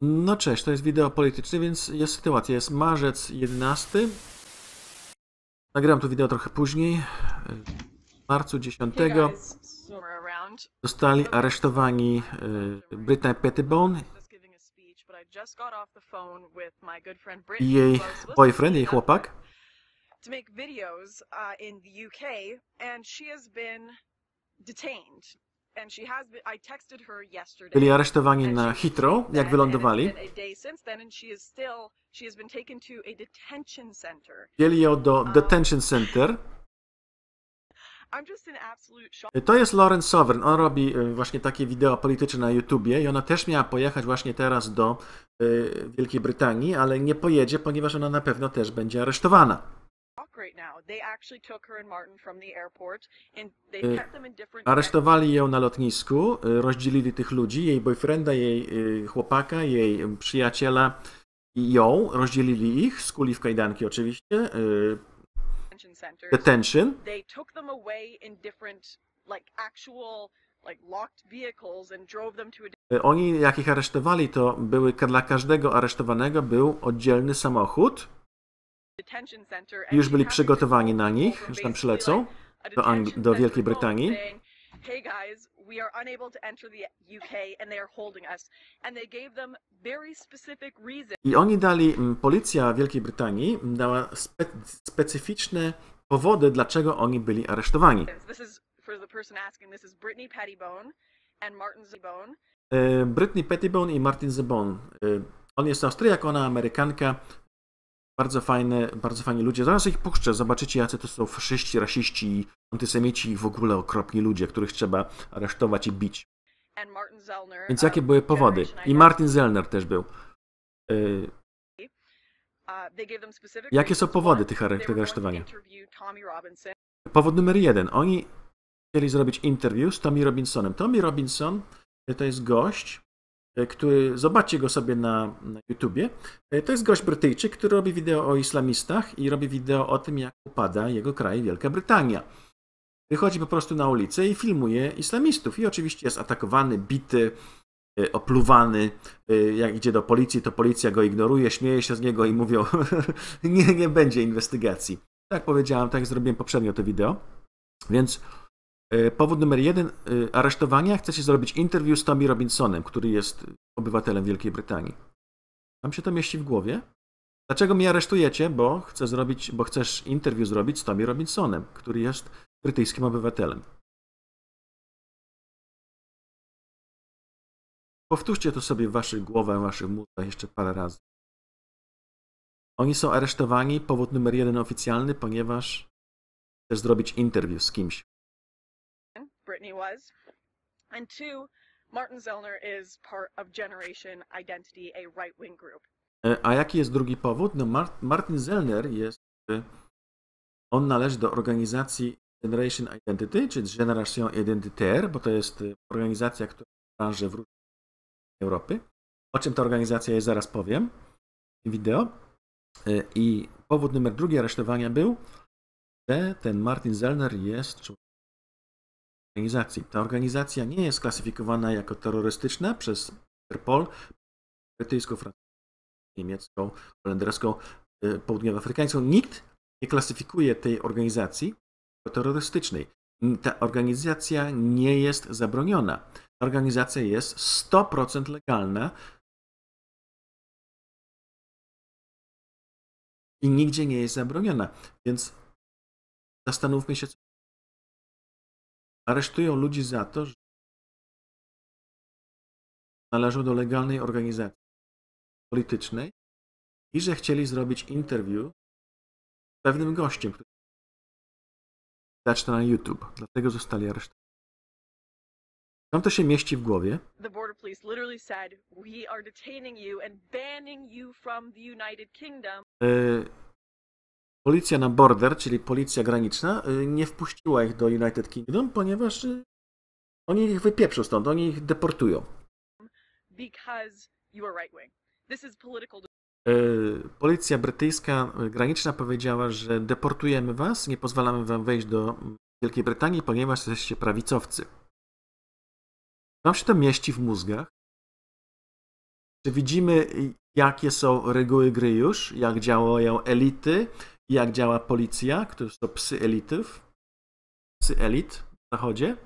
No cześć, to jest wideo polityczne, więc jest sytuacja. Jest marzec 11. Nagram to wideo trochę później. W marcu 10 zostali aresztowani e, Britney Pettibone i jej boyfriend, jej chłopak. To make videos uh, in the UK and she has been detained byli aresztowani na Heathrow, jak wylądowali. Wzięli ją do um, detention center. To jest Lauren Sovereign. On robi e, właśnie takie wideo polityczne na YouTubie i ona też miała pojechać właśnie teraz do e, Wielkiej Brytanii, ale nie pojedzie, ponieważ ona na pewno też będzie aresztowana right now. They actually took her and Martin from the airport and they y, kept them in different Aresztowali ją na lotnisku, y, rozdzielili tych ludzi, jej boyfrienda, jej y, chłopaka, jej przyjaciela i ją, rozdzielili ich, skuli w kajdanki oczywiście. Detention. They took them away in different like actual oni, jak ich aresztowali, to były dla każdego aresztowanego był oddzielny samochód, już byli przygotowani na nich, że tam przylecą do, Ang do Wielkiej Brytanii. I oni dali, mm, policja Wielkiej Brytanii dała spe specyficzne powody, dlaczego oni byli aresztowani. Brittany Pettibone e, Britney Pettibone i Martin Zebone. E, on jest Austriak, ona Amerykanka. Bardzo fajne, bardzo fajni ludzie. Zaraz ich puszczę, zobaczycie, jacy to są faszyści, rasiści antysemici i w ogóle okropni ludzie, których trzeba aresztować i bić. Więc jakie um, były powody? I Martin Zellner też był. Y... Uh, jakie są powody tych aresztowania? Powód numer jeden. Oni chcieli zrobić interview z Tommy Robinsonem. Tommy Robinson to jest gość, E, który, zobaczcie go sobie na, na YouTubie. E, to jest gość Brytyjczyk, który robi wideo o islamistach i robi wideo o tym, jak upada jego kraj Wielka Brytania. Wychodzi po prostu na ulicę i filmuje islamistów. I oczywiście jest atakowany, bity, e, opluwany. Jak idzie do policji, to policja go ignoruje, śmieje się z niego i mówią: nie, nie będzie inwestygacji. Tak powiedziałem, tak zrobiłem poprzednio to wideo. Więc E, powód numer jeden e, aresztowania chcecie zrobić interview z Tommy Robinsonem, który jest obywatelem Wielkiej Brytanii. Wam się to mieści w głowie? Dlaczego mnie aresztujecie? Bo, chcę zrobić, bo chcesz interview zrobić z Tommy Robinsonem, który jest brytyjskim obywatelem. Powtórzcie to sobie w waszych głowach, w waszych mózgach jeszcze parę razy. Oni są aresztowani, powód numer jeden oficjalny, ponieważ chcesz zrobić interview z kimś was. And two, Martin Zellner is part of Generation Identity, a right-wing group. E, a jaki jest drugi powód? No, Martin Zellner jest. E, on należy do organizacji Generation Identity, czy Generation Identitaire, bo to jest e, organizacja, która branży w różnych Europy. O czym ta organizacja jest, zaraz powiem w wideo. I powód numer drugi aresztowania był, że ten Martin Zellner jest człowiekiem organizacji. Ta organizacja nie jest klasyfikowana jako terrorystyczna przez Interpol, brytyjską, francuską, niemiecką, holenderską, e, południowoafrykańską. Nikt nie klasyfikuje tej organizacji jako terrorystycznej. Ta organizacja nie jest zabroniona. Ta organizacja jest 100% legalna i nigdzie nie jest zabroniona. Więc zastanówmy się, co Aresztują ludzi za to, że należą do legalnej organizacji politycznej i że chcieli zrobić interwiu z pewnym gościem, który zaczyna na YouTube. Dlatego zostali aresztowani. Tam to się mieści w głowie. The border police literally said, we are detaining you and banning you from the United Kingdom. E, policja na border, czyli policja graniczna, y, nie wpuściła ich do United Kingdom, ponieważ y, oni ich wypieprzą stąd, oni ich deportują. Y, policja brytyjska graniczna powiedziała, że deportujemy was, nie pozwalamy wam wejść do mm, Wielkiej Brytanii, ponieważ jesteście prawicowcy. Wam się to mieści w mózgach? Czy widzimy, jakie są reguły gry już, jak działają elity, jak działa policja, które są psy elitów, psy elit w Zachodzie.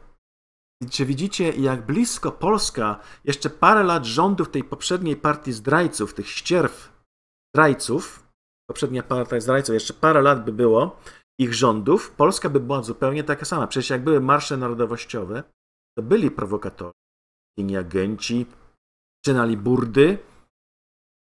Czy widzicie, jak blisko Polska, jeszcze parę lat rządów tej poprzedniej partii zdrajców, tych ścierw zdrajców, poprzednia partia zdrajców, jeszcze parę lat by było ich rządów, Polska by była zupełnie taka sama. Przecież jak były marsze narodowościowe, to byli prowokatorzy, inni agenci, czynali burdy.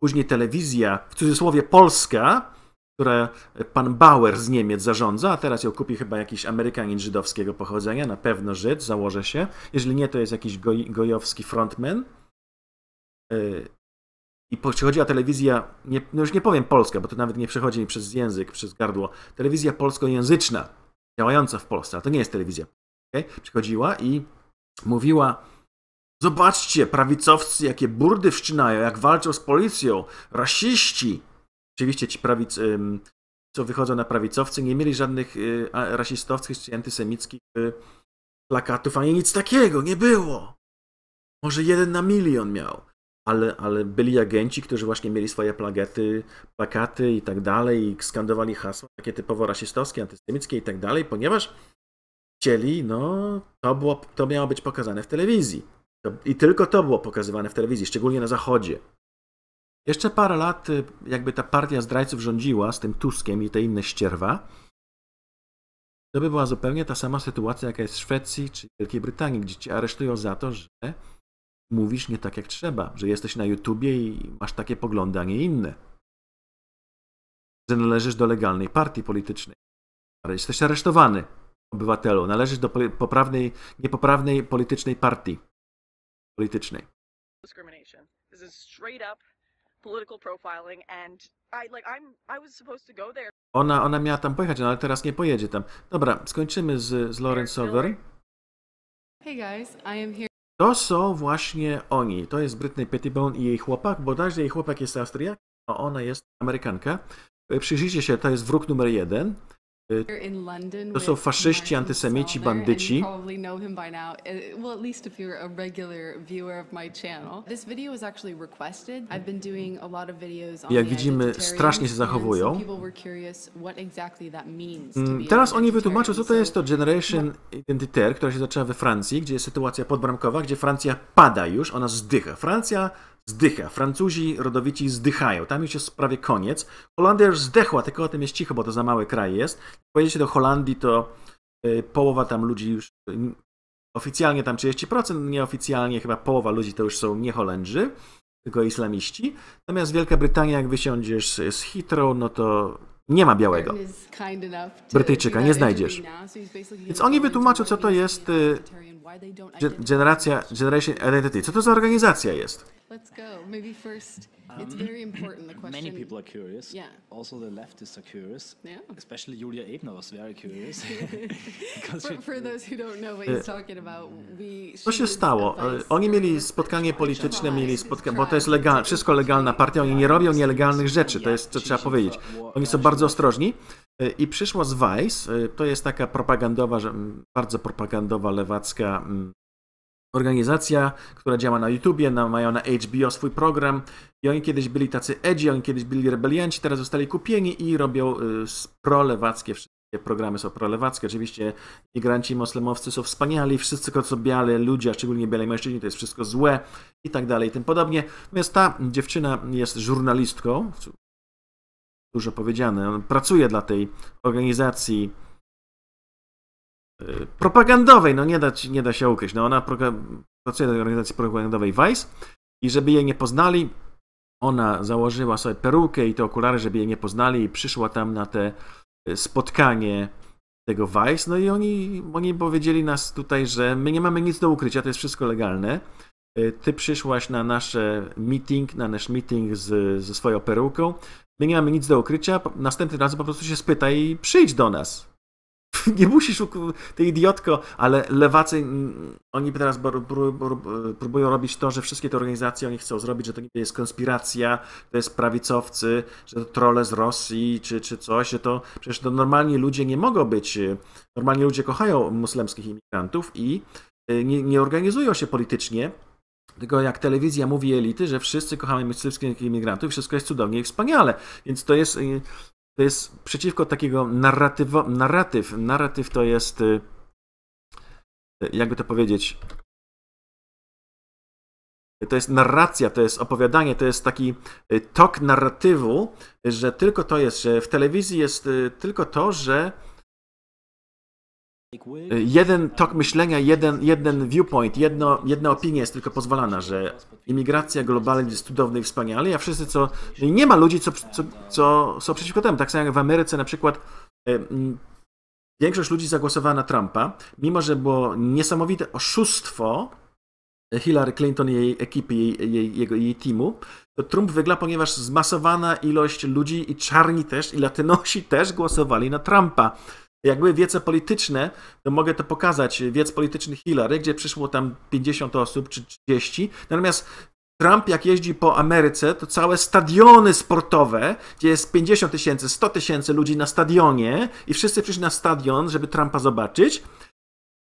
Później telewizja, w cudzysłowie Polska, które pan Bauer z Niemiec zarządza, a teraz ją kupi chyba jakiś Amerykanin żydowskiego pochodzenia, na pewno Żyd, założę się. Jeżeli nie, to jest jakiś goj, gojowski frontman. Y, I przychodziła telewizja, nie, no już nie powiem polska, bo to nawet nie przechodzi mi przez język, przez gardło. Telewizja polskojęzyczna, działająca w Polsce, ale to nie jest telewizja. Okay? Przychodziła i mówiła, zobaczcie, prawicowcy jakie burdy wszczynają, jak walczą z policją, rasiści. Oczywiście ci prawic, co wychodzą na prawicowcy, nie mieli żadnych y, rasistowskich czy antysemickich y, plakatów, ani nic takiego nie było. Może jeden na milion miał. Ale, ale byli agenci, którzy właśnie mieli swoje plagety, plakaty i tak dalej, i skandowali hasła takie typowo rasistowskie, antysemickie i tak dalej, ponieważ chcieli, no to, było, to miało być pokazane w telewizji. I tylko to było pokazywane w telewizji, szczególnie na Zachodzie. Jeszcze parę lat, y, jakby ta partia zdrajców rządziła z tym Tuskiem i te inne ścierwa, to by była zupełnie ta sama sytuacja, jaka jest w Szwecji czy Wielkiej Brytanii, gdzie cię aresztują za to, że mówisz nie tak jak trzeba, że jesteś na YouTubie i masz takie poglądy, a nie inne. Że należysz do legalnej partii politycznej. Ale jesteś aresztowany, obywatelu. Należysz do poprawnej, niepoprawnej politycznej partii politycznej. Discrimination. This is straight up political profiling and I like I'm I was supposed to go there. Ona, ona miała tam pojechać, no ale teraz nie pojedzie tam. Dobra, skończymy z, z Lauren Sover. Hey guys, I am here. To są właśnie oni. To jest Britney Pettibone i jej chłopak. Bodajże jej chłopak jest Austriak, a ona jest Amerykanka. Przyjrzyjcie się, to jest wróg numer jeden. Y, to są faszyści, antysemici, bandyci. Y, Jak widzimy, strasznie się zachowują. Mm, teraz oni wytłumaczą, co to jest to Generation Identitaire, która się zaczęła we Francji, gdzie jest sytuacja podbramkowa, gdzie Francja pada już, ona zdycha. Francja zdycha. Francuzi rodowici zdychają. Tam już jest prawie koniec. Holandia już zdechła, tylko o tym jest cicho, bo to za mały kraj jest. Pojedziecie do Holandii, to y, połowa tam ludzi już y, oficjalnie tam 30%, nieoficjalnie chyba połowa ludzi to już są nie Holendrzy, tylko islamiści. Natomiast Wielka Brytania, jak wysiądziesz z Heathrow, no to nie ma białego. Brytyjczyka nie znajdziesz. Więc oni wytłumaczą, co to jest y, Generacja, Generation Identity. Co to za organizacja jest? Let's go. Maybe first, it's um, very important, the question. Many people are curious. Yeah. Also, the leftists are curious. Yeah. Especially Julia Ebner was very curious. for, for those who don't know what he's y, talking about, we Co się stało? Y, oni mieli spotkanie polityczne, mieli spotkanie, bo to jest legal, wszystko legalna partia, oni nie robią nielegalnych rzeczy, to jest co trzeba powiedzieć. Oni są bardzo ostrożni. Y, I przyszło z Weiss, to jest taka propagandowa, mm, bardzo propagandowa lewacka mm, organizacja, która działa na YouTubie, na, mają na HBO swój program i oni kiedyś byli tacy edgy, oni kiedyś byli rebelianci, teraz zostali kupieni i robią y, prolewackie wszystkie programy są prolewackie. Oczywiście migranci moslemowcy są wspaniali, wszyscy biali ludzie, a szczególnie biali mężczyźni, to jest wszystko złe i tak dalej i tym podobnie. Natomiast ta dziewczyna jest żurnalistką, dużo powiedziane, pracuje dla tej organizacji Y, propagandowej, no nie da, nie da się ukryć. No ona pracuje do organizacji propagandowej Vice i żeby jej nie poznali, ona założyła sobie perukę i te okulary, żeby jej nie poznali i przyszła tam na te y, spotkanie tego Vice, no i oni, oni powiedzieli nas tutaj, że my nie mamy nic do ukrycia, to jest wszystko legalne. Y, ty przyszłaś na nasz meeting, na nasz meeting z, ze swoją peruką. My nie mamy nic do ukrycia. Następny raz po prostu się spytaj i przyjdź do nas. nie musisz, ty idiotko, ale lewacy, oni teraz próbują robić to, że wszystkie te organizacje oni chcą zrobić, że to nie jest konspiracja, to jest prawicowcy, że to trolle z Rosji czy, czy coś, że to przecież to normalni ludzie nie mogą być, y, normalni ludzie kochają muslemskich imigrantów i y, nie, nie organizują się politycznie, tylko jak telewizja mówi elity, że wszyscy kochamy muslimskich imigrantów, wszystko jest cudownie i wspaniale. Więc to jest y, to jest przeciwko takiego narratywo, narratyw. Narratyw to jest, y, jakby to powiedzieć, to jest narracja, to jest opowiadanie, to jest taki y, tok narratywu, że tylko to jest, że w telewizji jest y, tylko to, że jeden tok myślenia, jeden, jeden viewpoint, jedno, jedna opinia jest tylko pozwalana, że imigracja globalna jest cudowna i wspaniale, a wszyscy co... Nie ma ludzi, co, co, co są przeciwko temu. Tak samo jak w Ameryce na przykład większość ludzi zagłosowała na Trumpa, mimo że było niesamowite oszustwo Hillary Clinton i jej ekipy, jej, jej, jego, jej teamu, to Trump wygla, ponieważ zmasowana ilość ludzi i czarni też, i latynosi też głosowali na Trumpa. Jak były wiece polityczne, to mogę to pokazać, wiec polityczny Hillary, gdzie przyszło tam 50 osób czy 30. Natomiast Trump, jak jeździ po Ameryce, to całe stadiony sportowe, gdzie jest 50 tysięcy, 100 tysięcy ludzi na stadionie i wszyscy przyszli na stadion, żeby Trumpa zobaczyć.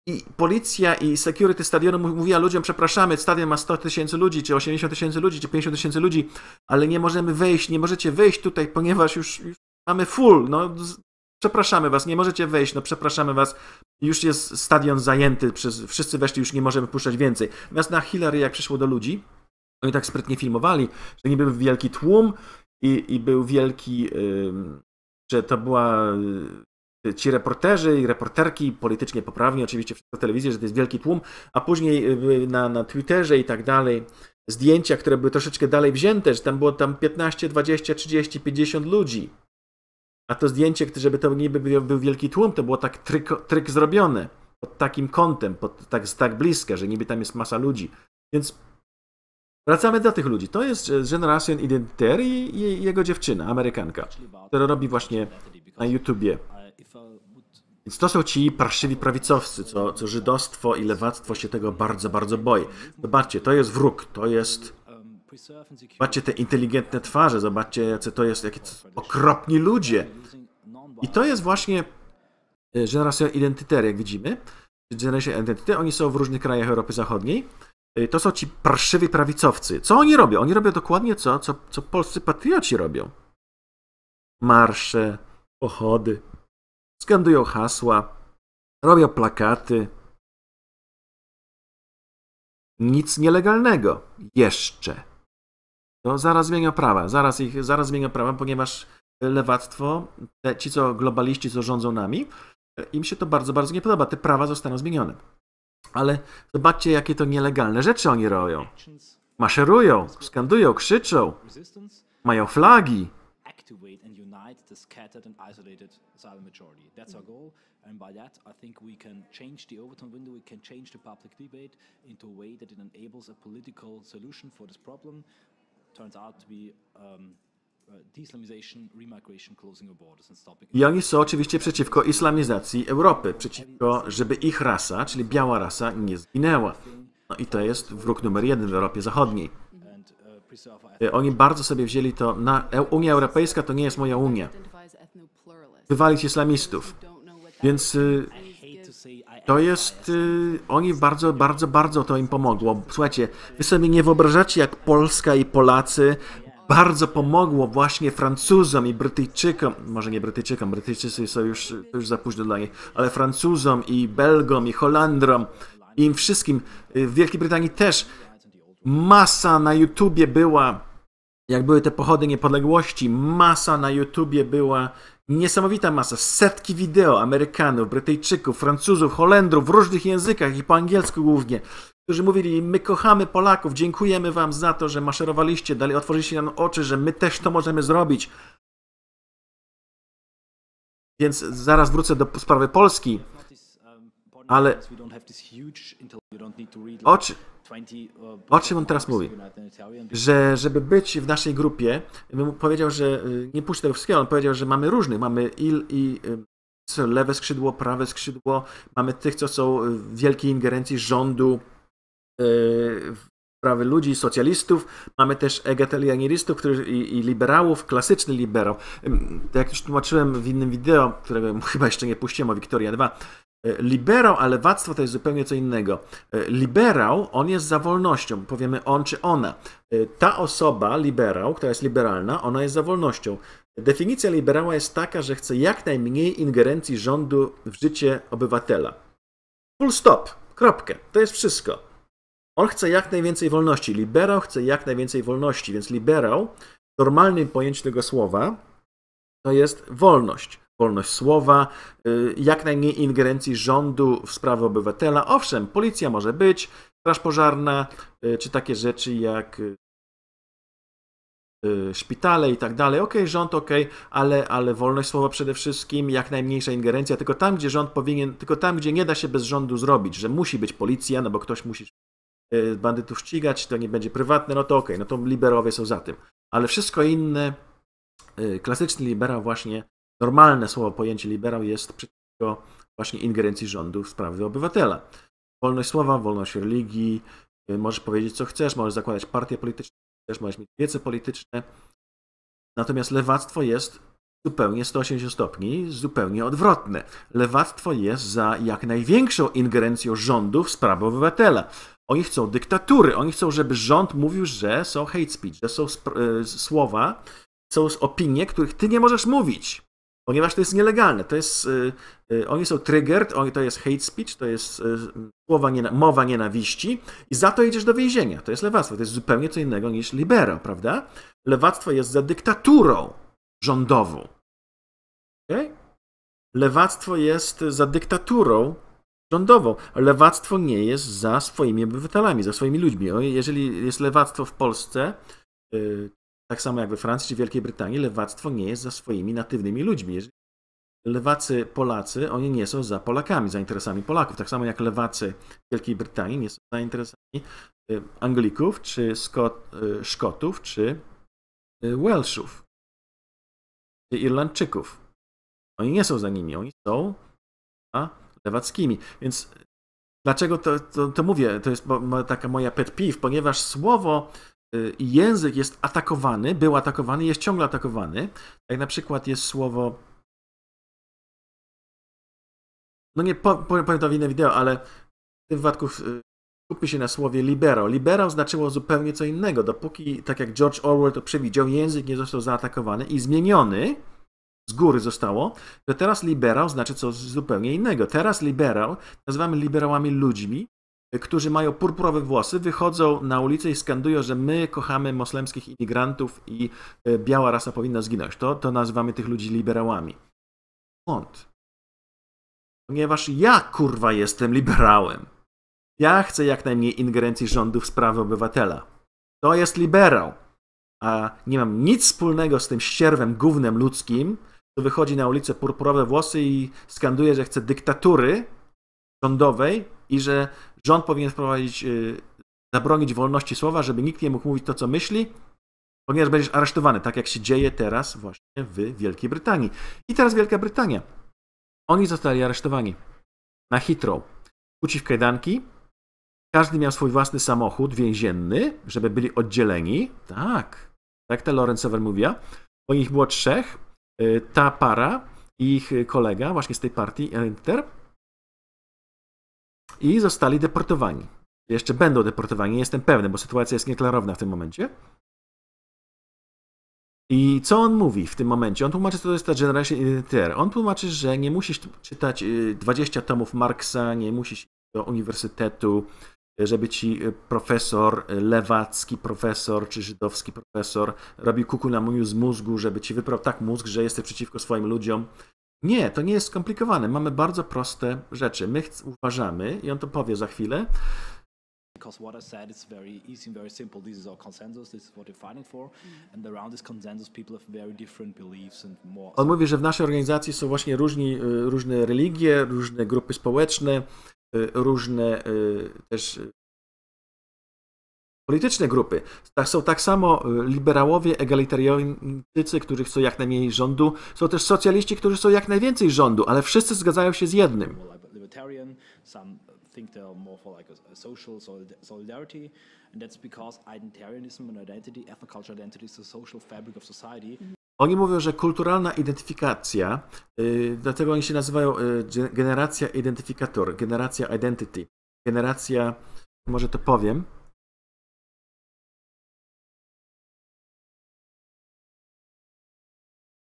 I policja i security stadionu mówiła ludziom, przepraszamy, stadion ma 100 tysięcy ludzi, czy 80 tysięcy ludzi, czy 50 tysięcy ludzi, ale nie możemy wejść, nie możecie wejść tutaj, ponieważ już, już mamy full, no przepraszamy was, nie możecie wejść, no przepraszamy was, już jest stadion zajęty, przez, wszyscy weszli, już nie możemy puszczać więcej. Natomiast na Hillary, jak przyszło do ludzi, oni tak sprytnie filmowali, że niby był wielki tłum i, i był wielki, yy, że to była yy, ci reporterzy i reporterki, politycznie poprawni oczywiście w telewizji, że to jest wielki tłum, a później yy, na, na Twitterze i tak dalej zdjęcia, które były troszeczkę dalej wzięte, że tam było tam 15, 20, 30, 50 ludzi. A to zdjęcie, żeby to niby był wielki tłum, to było tak tryk, tryk zrobione, pod takim kątem, pod, tak, tak że niby tam jest masa ludzi. Więc wracamy do tych ludzi. To jest e, Generation Identity i, i jego dziewczyna, Amerykanka, która robi właśnie na YouTubie. Więc to są ci parszywi prawicowcy, co, co żydostwo i lewactwo się tego bardzo, bardzo boi. Zobaczcie, to jest wróg, to jest Zobaczcie te inteligentne twarze, zobaczcie, jacy to jest, jakie okropni ludzie. I to jest właśnie e, Generation Identitaire, jak widzimy. Generation Identity, oni są w różnych krajach Europy Zachodniej. E, to są ci parszywi prawicowcy. Co oni robią? Oni robią dokładnie co, co, co polscy patrioci robią. Marsze, pochody, skandują hasła, robią plakaty. Nic nielegalnego. Jeszcze to no, zaraz zmienią prawa, zaraz, ich, zaraz zmienią prawa, ponieważ lewactwo, te, ci co globaliści, co rządzą nami, im się to bardzo, bardzo nie podoba. Te prawa zostaną zmienione. Ale zobaczcie, jakie to nielegalne rzeczy oni robią. Maszerują, skandują, krzyczą, mają flagi. And by that, I think we can change the Overton window, we can change the public debate into a way that it enables a political solution for this problem Um, uh, I oni są oczywiście przeciwko islamizacji Europy, przeciwko, żeby ich rasa, czyli biała rasa, nie zginęła. No i to jest wróg numer jeden w Europie Zachodniej. Uh, oni bardzo sobie wzięli to na. E, Unia Europejska to nie jest moja Unia. Wywalić islamistów. Więc y, to jest. Y, oni bardzo, bardzo, bardzo to im pomogło. Słuchajcie, wy sobie nie wyobrażacie, jak Polska i Polacy bardzo pomogło właśnie Francuzom i Brytyjczykom, może nie Brytyjczykom, Brytyjczycy są już, już za późno dla nich, ale Francuzom i Belgom i Holandrom im wszystkim. Y, w Wielkiej Brytanii też masa na YouTubie była, jak były te pochody niepodległości, masa na YouTubie była Niesamowita masa, setki wideo Amerykanów, Brytyjczyków, Francuzów, Holendrów w różnych językach i po angielsku głównie, którzy mówili, my kochamy Polaków, dziękujemy wam za to, że maszerowaliście, dali otworzyliście nam oczy, że my też to możemy zrobić. Więc zaraz wrócę do sprawy Polski ale o, czy, uh, o czym on teraz mówi? Że żeby być w naszej grupie, powiedział, że y, nie puszczę tego wszystkiego, on powiedział, że mamy różnych, mamy il i y, lewe skrzydło, prawe skrzydło, mamy tych, co są w wielkiej ingerencji rządu, y, w prawy ludzi, socjalistów, mamy też egetelianistów i, i liberałów, klasyczny liberał. Jak już tłumaczyłem w innym wideo, którego chyba jeszcze nie puściłem o Wiktoria II, E, liberał, a lewactwo to jest zupełnie co innego. E, liberał, on jest za wolnością, powiemy on czy ona. E, ta osoba, liberał, która jest liberalna, ona jest za wolnością. Definicja liberała jest taka, że chce jak najmniej ingerencji rządu w życie obywatela. Full stop, kropkę, to jest wszystko. On chce jak najwięcej wolności. Liberał chce jak najwięcej wolności, więc liberał, w normalnym pojęciu tego słowa, to jest wolność wolność słowa, y, jak najmniej ingerencji rządu w sprawy obywatela. Owszem, policja może być, straż pożarna, y, czy takie rzeczy jak y, szpitale i tak dalej. Okej, okay, rząd, okej, okay, ale, ale wolność słowa przede wszystkim, jak najmniejsza ingerencja, tylko tam, gdzie rząd powinien, tylko tam, gdzie nie da się bez rządu zrobić, że musi być policja, no bo ktoś musi bandytów ścigać, to nie będzie prywatne, no to okej, okay, no to liberowie są za tym. Ale wszystko inne, klasyczny libera właśnie normalne słowo pojęcie liberał jest przeciwko właśnie ingerencji rządu w sprawy obywatela. Wolność słowa, wolność religii, y, możesz powiedzieć co chcesz, możesz zakładać partie polityczne, chcesz, możesz mieć wiece polityczne. Natomiast lewactwo jest zupełnie 180 stopni, zupełnie odwrotne. Lewactwo jest za jak największą ingerencją rządu w sprawy obywatela. Oni chcą dyktatury, oni chcą, żeby rząd mówił, że są hate speech, że są y, słowa, są opinie, których ty nie możesz mówić ponieważ to jest nielegalne. To jest, y, y, oni są triggered, oni, to jest hate speech, to jest y, słowa, mowa nienawiści i za to idziesz do więzienia. To jest lewactwo, to jest zupełnie co innego niż libero, prawda? Lewactwo jest za dyktaturą rządową. Okay? Lewactwo jest za dyktaturą rządową. Lewactwo nie jest za swoimi obywatelami, za swoimi ludźmi. Jeżeli jest lewactwo w Polsce, tak samo jak we Francji czy Wielkiej Brytanii, lewactwo nie jest za swoimi natywnymi ludźmi. lewacy Polacy, oni nie są za Polakami, za interesami Polaków. Tak samo jak lewacy Wielkiej Brytanii nie są za interesami y, Anglików, czy Skot, y, Szkotów, czy y, Welshów, czy Irlandczyków. Oni nie są za nimi, oni są za lewackimi. Więc dlaczego to, to, to mówię? To jest taka moja pet peeve, ponieważ słowo Y, język jest atakowany, był atakowany, jest ciągle atakowany. Jak na przykład jest słowo. No nie powiem po, to w inne wideo, ale w tym wypadku y, skupmy się na słowie libero. Libero znaczyło zupełnie co innego. Dopóki, tak jak George Orwell to przewidział, język nie został zaatakowany i zmieniony, z góry zostało, to teraz liberał znaczy coś zupełnie innego. Teraz liberał nazywamy liberałami ludźmi, którzy mają purpurowe włosy, wychodzą na ulicę i skandują, że my kochamy moslemskich imigrantów i e, biała rasa powinna zginąć. To, to nazywamy tych ludzi liberałami. Błąd. Ponieważ ja, kurwa, jestem liberałem. Ja chcę jak najmniej ingerencji rządu w sprawy obywatela. To jest liberał. A nie mam nic wspólnego z tym ścierwem głównym ludzkim, co wychodzi na ulicę purpurowe włosy i skanduje, że chce dyktatury rządowej i że Rząd powinien wprowadzić, y, zabronić wolności słowa, żeby nikt nie mógł mówić to, co myśli, ponieważ będziesz aresztowany, tak jak się dzieje teraz właśnie w Wielkiej Brytanii. I teraz Wielka Brytania. Oni zostali aresztowani na Heathrow. Kuci w kajdanki. Każdy miał swój własny samochód więzienny, żeby byli oddzieleni. Tak, tak ta Lauren Sever mówiła. Bo było trzech. Y, ta para i ich kolega właśnie z tej partii, Enter, i zostali deportowani. Jeszcze będą deportowani, jestem pewny, bo sytuacja jest nieklarowna w tym momencie. I co on mówi w tym momencie? On tłumaczy, co to jest ta Generation Identitaire. On tłumaczy, że nie musisz czytać 20 y, tomów Marksa, nie musisz iść do uniwersytetu, y, żeby ci y, profesor lewacki profesor czy żydowski profesor robił kuku na moju z mózgu, żeby ci wyprał tak mózg, że jesteś przeciwko swoim ludziom nie, to nie jest skomplikowane. Mamy bardzo proste rzeczy. My uważamy, i on to powie za chwilę. Because what I said is very easy and very simple. This is our consensus, this is what we're fighting for. Mm. And around this consensus people have very different beliefs and more. On mówi, że w naszej organizacji są właśnie różni, y, różne religie, różne grupy społeczne, y, różne y, też polityczne grupy. są tak samo y, liberałowie, egalitarianicy, którzy chcą jak najmniej rządu. Są też socjaliści, którzy chcą jak najwięcej rządu, ale wszyscy zgadzają się z jednym. think they're more for like a, a social solidarity, and that's because identitarianism and identity, ethnocultural identity, is social fabric of society. Oni mówią, że kulturalna identyfikacja, y, dlatego oni się nazywają y, generacja identyfikator, generacja identity, generacja, może to powiem,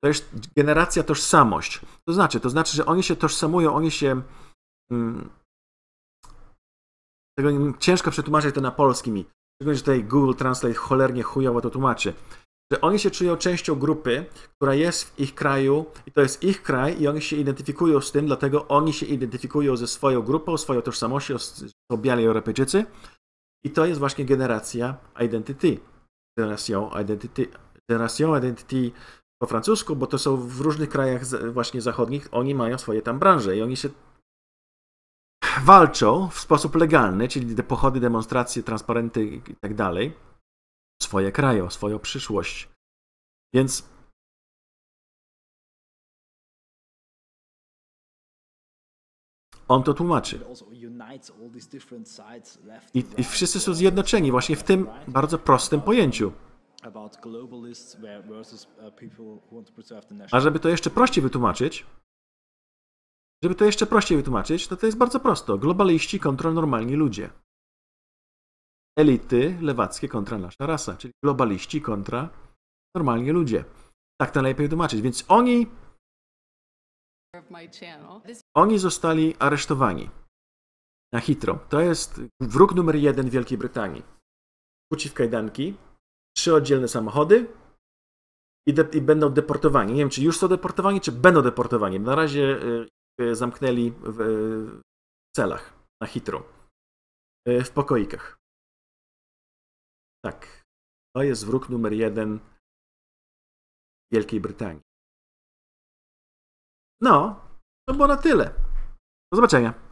to jest generacja tożsamość. To znaczy, to znaczy, że oni się tożsamują, oni się. Hmm, tego ciężko przetłumaczyć to na polskim Szczególnie, że tutaj Google Translate cholernie chujowo to tłumaczy. Że oni się czują częścią grupy, która jest w ich kraju i to jest ich kraj i oni się identyfikują z tym, dlatego oni się identyfikują ze swoją grupą, swoją tożsamością, są biali Europejczycy. I to jest właśnie generacja identity. Generation identity. Generation identity po francusku, bo to są w różnych krajach właśnie zachodnich, oni mają swoje tam branże i oni się walczą w sposób legalny, czyli te pochody, demonstracje, transparenty i tak dalej, swoje kraje, o swoją przyszłość. Więc on to tłumaczy. I, I wszyscy są zjednoczeni właśnie w tym bardzo prostym pojęciu. Uh, A żeby to jeszcze prościej wytłumaczyć, żeby to jeszcze prościej wytłumaczyć, to to jest bardzo prosto. Globaliści kontra normalni ludzie. Elity lewackie kontra nasza rasa, czyli globaliści kontra normalni ludzie. Tak to najlepiej wytłumaczyć. Więc oni oni zostali aresztowani na hitro. To jest wróg numer jeden Wielkiej Brytanii. Wróci w kajdanki, trzy oddzielne samochody i, de- i, będą deportowani. Nie wiem, czy już są deportowani, czy będą deportowani. Na razie y, y, zamknęli w, y, w celach na Hitro. Y, w pokoikach. Tak. To jest wróg numer jeden Wielkiej Brytanii. No, to było na tyle. Do zobaczenia.